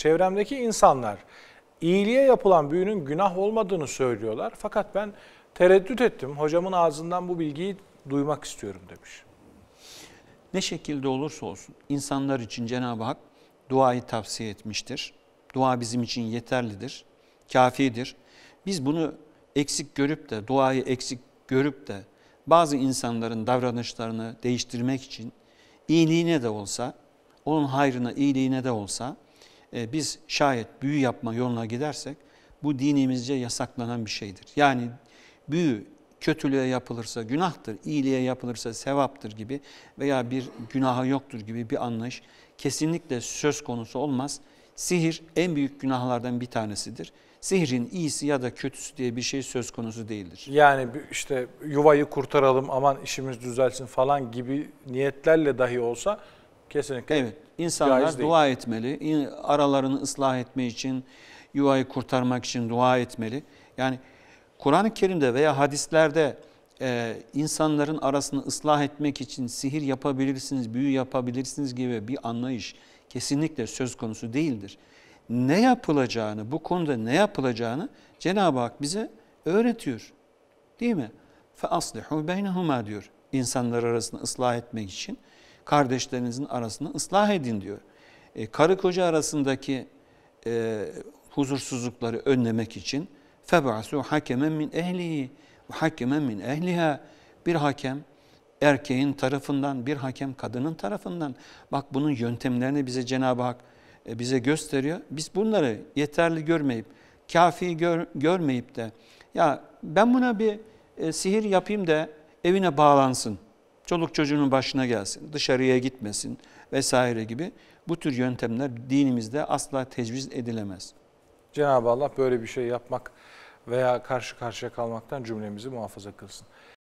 Çevremdeki insanlar iyiliğe yapılan büyünün günah olmadığını söylüyorlar. Fakat ben tereddüt ettim. Hocamın ağzından bu bilgiyi duymak istiyorum demiş. Ne şekilde olursa olsun insanlar için Cenab-ı Hak duayı tavsiye etmiştir. Dua bizim için yeterlidir, kafidir. Biz bunu eksik görüp de, duayı eksik görüp de bazı insanların davranışlarını değiştirmek için iyiliğine de olsa, onun hayrına iyiliğine de olsa e, biz şayet büyü yapma yoluna gidersek bu dinimizce yasaklanan bir şeydir. Yani büyü kötülüğe yapılırsa günahtır, iyiliğe yapılırsa sevaptır gibi veya bir günaha yoktur gibi bir anlayış kesinlikle söz konusu olmaz. Sihir en büyük günahlardan bir tanesidir. Sihrin iyisi ya da kötüsü diye bir şey söz konusu değildir. Yani işte yuvayı kurtaralım aman işimiz düzelsin falan gibi niyetlerle dahi olsa Kesinlikle. Evet. İnsanlar dua değil. etmeli. Aralarını ıslah etme için, yuvayı kurtarmak için dua etmeli. Yani Kur'an-ı Kerim'de veya hadislerde e, insanların arasını ıslah etmek için sihir yapabilirsiniz, büyü yapabilirsiniz gibi bir anlayış kesinlikle söz konusu değildir. Ne yapılacağını, bu konuda ne yapılacağını Cenab-ı Hak bize öğretiyor. Değil mi? فَاَصْلِحُوا بَيْنَهُمَا diyor. İnsanlar arasını ıslah etmek için kardeşlerinizin arasını ıslah edin diyor. E, karı koca arasındaki e, huzursuzlukları önlemek için febasu hakemen min ehlihi ve hakemen min ehliha bir hakem erkeğin tarafından bir hakem kadının tarafından bak bunun yöntemlerini bize Cenab-ı Hak e, bize gösteriyor. Biz bunları yeterli görmeyip kafi gör, görmeyip de ya ben buna bir e, sihir yapayım da evine bağlansın çoluk çocuğunun başına gelsin, dışarıya gitmesin vesaire gibi bu tür yöntemler dinimizde asla tecviz edilemez. Cenab-ı Allah böyle bir şey yapmak veya karşı karşıya kalmaktan cümlemizi muhafaza kılsın.